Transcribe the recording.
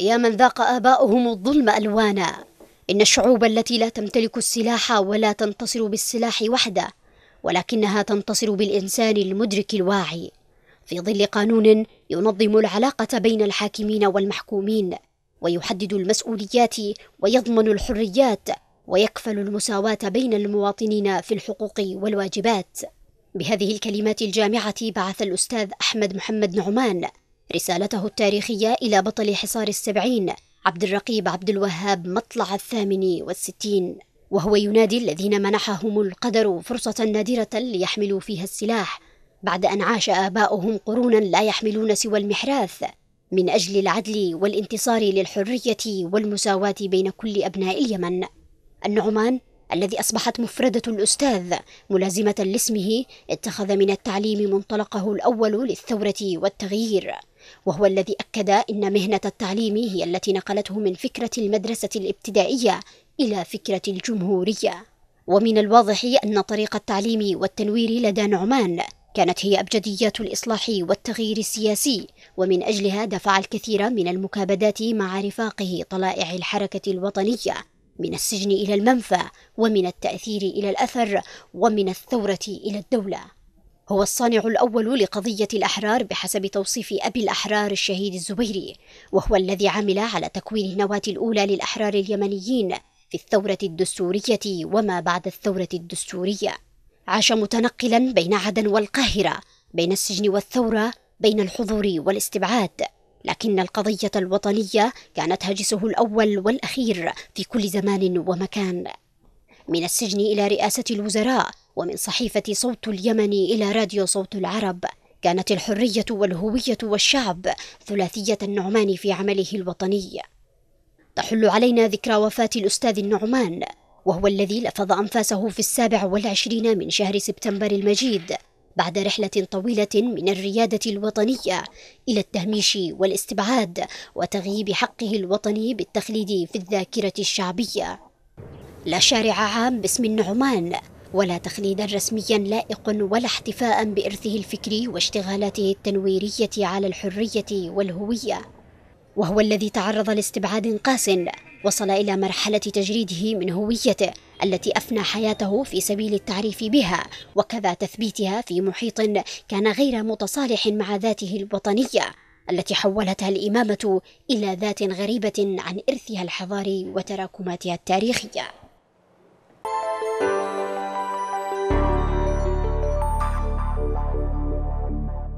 يا من ذاق آباؤهم الظلم ألوانا إن الشعوب التي لا تمتلك السلاح ولا تنتصر بالسلاح وحده ولكنها تنتصر بالإنسان المدرك الواعي في ظل قانون ينظم العلاقة بين الحاكمين والمحكومين ويحدد المسؤوليات ويضمن الحريات ويكفل المساواة بين المواطنين في الحقوق والواجبات بهذه الكلمات الجامعة بعث الأستاذ أحمد محمد نعمان رسالته التاريخية إلى بطل حصار السبعين عبد الرقيب عبد الوهاب مطلع الثامن والستين وهو ينادي الذين منحهم القدر فرصة نادرة ليحملوا فيها السلاح بعد أن عاش آباؤهم قرونا لا يحملون سوى المحراث من أجل العدل والانتصار للحرية والمساواة بين كل أبناء اليمن النعمان الذي أصبحت مفردة الأستاذ ملازمة لاسمه اتخذ من التعليم منطلقه الأول للثورة والتغيير وهو الذي أكد إن مهنة التعليم هي التي نقلته من فكرة المدرسة الابتدائية إلى فكرة الجمهورية ومن الواضح أن طريق التعليم والتنوير لدى نعمان كانت هي أبجديات الإصلاح والتغيير السياسي ومن أجلها دفع الكثير من المكابدات مع رفاقه طلائع الحركة الوطنية من السجن إلى المنفى ومن التأثير إلى الأثر ومن الثورة إلى الدولة هو الصانع الأول لقضية الأحرار بحسب توصيف أبي الأحرار الشهيد الزبيري وهو الذي عمل على تكوين النواة الأولى للأحرار اليمنيين في الثورة الدستورية وما بعد الثورة الدستورية عاش متنقلا بين عدن والقاهرة بين السجن والثورة بين الحضور والاستبعاد لكن القضية الوطنية كانت هاجسه الأول والأخير في كل زمان ومكان من السجن إلى رئاسة الوزراء ومن صحيفة صوت اليمن إلى راديو صوت العرب كانت الحرية والهوية والشعب ثلاثية النعمان في عمله الوطني تحل علينا ذكرى وفاة الأستاذ النعمان وهو الذي لفظ أنفاسه في السابع والعشرين من شهر سبتمبر المجيد بعد رحلة طويلة من الريادة الوطنية إلى التهميش والاستبعاد وتغييب حقه الوطني بالتخليد في الذاكرة الشعبية لا شارع عام باسم النعمان ولا تخليدا رسميا لائق ولا احتفاء بإرثه الفكري واشتغالاته التنويرية على الحرية والهوية وهو الذي تعرض لاستبعاد قاس وصل إلى مرحلة تجريده من هويته التي أفنى حياته في سبيل التعريف بها وكذا تثبيتها في محيط كان غير متصالح مع ذاته الوطنية التي حولتها الإمامة إلى ذات غريبة عن إرثها الحضاري وتراكماتها التاريخية